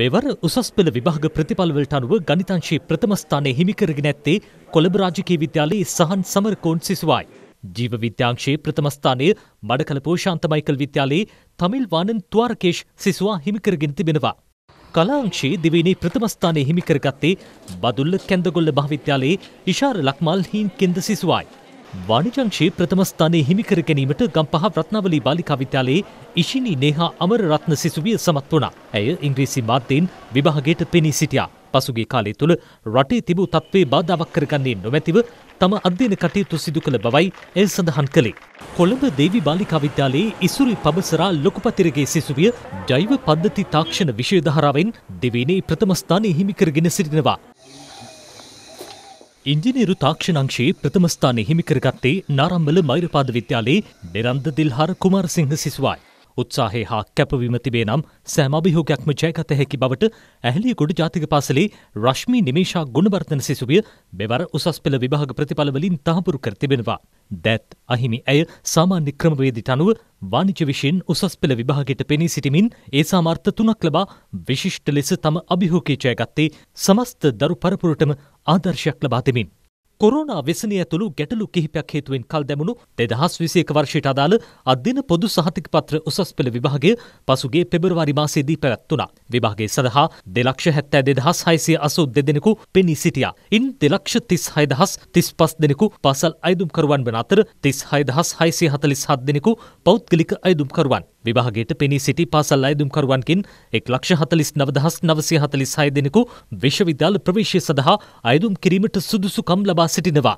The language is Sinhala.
මෙවර උසස් පෙළ විභාග ප්‍රතිඵලවලට අනුව ගණිතංශයේ ප්‍රථම ස්ථානය හිමිකරගෙන ඇත්තේ කොළඹ රාජකීය විද්‍යාලයේ සහන් සමරකෝන් සිසුවයි. ජීව විද්‍යාංශයේ ප්‍රථම ස්ථානය මඩකල පෝෂාන්ත මයිකල් විද්‍යාලයේ තමිල් වානන් තුවාරකේෂ් සිසුවා හිමිකරගෙන තිබෙනවා. කලාංශයේ දෙවනි ප්‍රථම ස්ථානය හිමිකරගත්තේ බදුල්ල කැන්දගොල්ල මහාවිද්‍යාලයේ ඉෂාර ලක්මල් හීන් කෙන්ද සිසුවයි. වාණිජංශයේ ප්‍රථම ස්ථානය හිමිකර ගැනීමට ගම්පහ රත්නාවලී බාලිකා විද්‍යාලයේ ඉෂිනී නේහා අමරරත්න සිසුවිය සමත් වුණා. ඇය ඉංග්‍රීසි මාධ්‍යයෙන් විභාගයට පෙනී සිටියා. පසුගිය කාලය තුළ රටේ තිබූ තත්ත්වේ බාධාවක් කරගන්නේ නොමැතිව තම අධ්‍යයන කටයුතු සිදු කළ බවයි ඇය සඳහන් කළේ. කොළඹ දේවි බාලිකා විද්‍යාලයේ ඉසුරි පබසරා ලොකුපතිරගේ සිසුවිය ජෛව පද්ධති තාක්ෂණ විෂය ධාරාවෙන් දෙවේනේ ප්‍රථම ස්ථානය හිමිකරගෙන සිටිනවා. ඉංජිනේරු තාක්ෂණංශයේ ප්‍රථමස්ථානය හිමිකරගත්තේ නාරම්මල මෛරපාද විද්‍යාලයේ නිරන්ද දිල්හර කුමාරසිංහ සිසුවයි. උත්සාහේ හා කැපවීම තිබේ නම් සෑම අභියෝගයක්ම ජයගත හැකි බවට ඇහලියගොඩ ජාතික පාසලේ රශ්මී නිමේෂා ගුණවර්ධන සිසුවිය මෙවර උසස් පෙළ විභාග ප්‍රතිඵලවලින් තහපුරු කර තිබෙනවා. දැත් අහිමි ඇය සාමාන්‍ය ක්‍රමවේදිට අනුව වාණිජ විෂයෙන් උසස් පෙළ විභාගයට පෙනී සිටිමින් ඒ සාමාර්ථ තුනක් ලබා විශිෂ්ට ලෙස තම අභිහෝකේ ජයගත්තේ සමස්ත දරු පරපුරටම ආදර්ශයක් ලබා දෙමින්. කොරෝනා වෙසනය ඇතුළු ගැටලු කිහිපයක් හේතුවෙන් කල් දැමුණු දෙදහස් විසේක වර්ෂයට අදාළ අධ්‍යන පොදු සහතික පත්‍ර උසස් පෙළ විභාගය පසුගේ පෙබරවාරි මාසේදී පැවැත්වුණා. විභාගේ සඳහා දෙලක්ෂ හැත්තෑ දෙදහස් හයිසිය අසු දෙදෙනෙකු පෙනී සිටියා. ඉන් දෙලක්ෂ තිස් හයදහස් තිස් පස් දෙනෙකු පාසල් අයිදුම්කරුවන් වන අතර තිස් හයදහස් හයිසිය හතලිස් හත් දෙනෙකු පෞද්ගලික අයිදුම්කරුවන්. විභාගයට පෙනී සිටි පාසල් අයදුම්කරුවන්කින් එක් ලක්ෂ හතලිස් නවදහස් නවසය හතලිස් හය දෙනෙකු විශ්වවිද්‍යාල ප්‍රවේශය සඳහා අයදුම් කිරීමට සුදුසුකම් ලබා සිටිනවා.